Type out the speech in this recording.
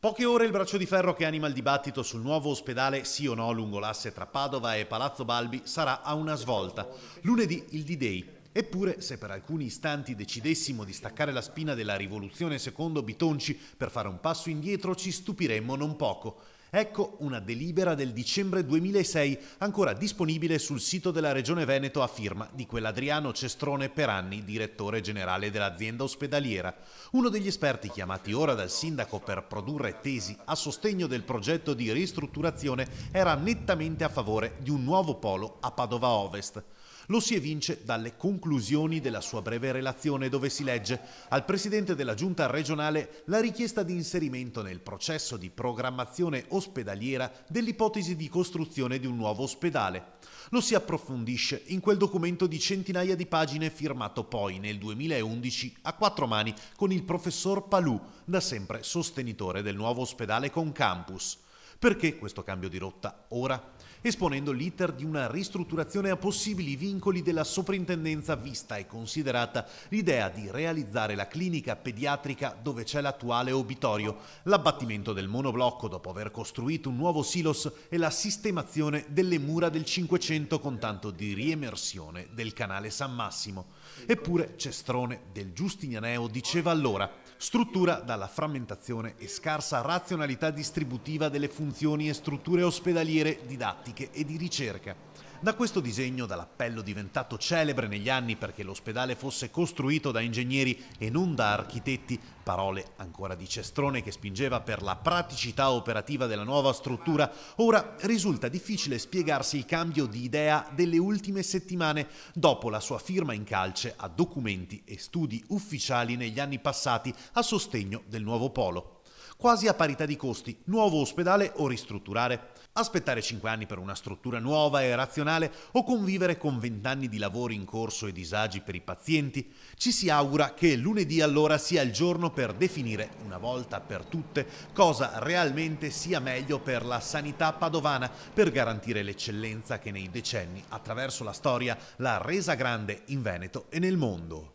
Poche ore il braccio di ferro che anima il dibattito sul nuovo ospedale sì o no lungo l'asse tra Padova e Palazzo Balbi sarà a una svolta. Lunedì il D-Day. Eppure, se per alcuni istanti decidessimo di staccare la spina della rivoluzione secondo Bitonci per fare un passo indietro, ci stupiremmo non poco. Ecco una delibera del dicembre 2006 ancora disponibile sul sito della Regione Veneto a firma di quell'Adriano Cestrone per anni direttore generale dell'azienda ospedaliera, uno degli esperti chiamati ora dal sindaco per produrre tesi a sostegno del progetto di ristrutturazione era nettamente a favore di un nuovo polo a Padova Ovest. Lo si evince dalle conclusioni della sua breve relazione dove si legge al Presidente della Giunta regionale la richiesta di inserimento nel processo di programmazione ospedaliera dell'ipotesi di costruzione di un nuovo ospedale. Lo si approfondisce in quel documento di centinaia di pagine firmato poi nel 2011 a quattro mani con il professor Palù, da sempre sostenitore del nuovo ospedale con campus. Perché questo cambio di rotta ora? Esponendo l'iter di una ristrutturazione a possibili vincoli della soprintendenza vista e considerata l'idea di realizzare la clinica pediatrica dove c'è l'attuale obitorio, l'abbattimento del monoblocco dopo aver costruito un nuovo silos e la sistemazione delle mura del 500 con tanto di riemersione del canale San Massimo. Eppure Cestrone del Giustinianeo diceva allora struttura dalla frammentazione e scarsa razionalità distributiva delle funzioni e strutture ospedaliere, didattiche e di ricerca. Da questo disegno, dall'appello diventato celebre negli anni perché l'ospedale fosse costruito da ingegneri e non da architetti, parole ancora di Cestrone che spingeva per la praticità operativa della nuova struttura, ora risulta difficile spiegarsi il cambio di idea delle ultime settimane dopo la sua firma in calce a documenti e studi ufficiali negli anni passati a sostegno del nuovo polo quasi a parità di costi, nuovo ospedale o ristrutturare. Aspettare 5 anni per una struttura nuova e razionale o convivere con 20 anni di lavori in corso e disagi per i pazienti? Ci si augura che lunedì allora sia il giorno per definire, una volta per tutte, cosa realmente sia meglio per la sanità padovana, per garantire l'eccellenza che nei decenni, attraverso la storia, l'ha resa grande in Veneto e nel mondo.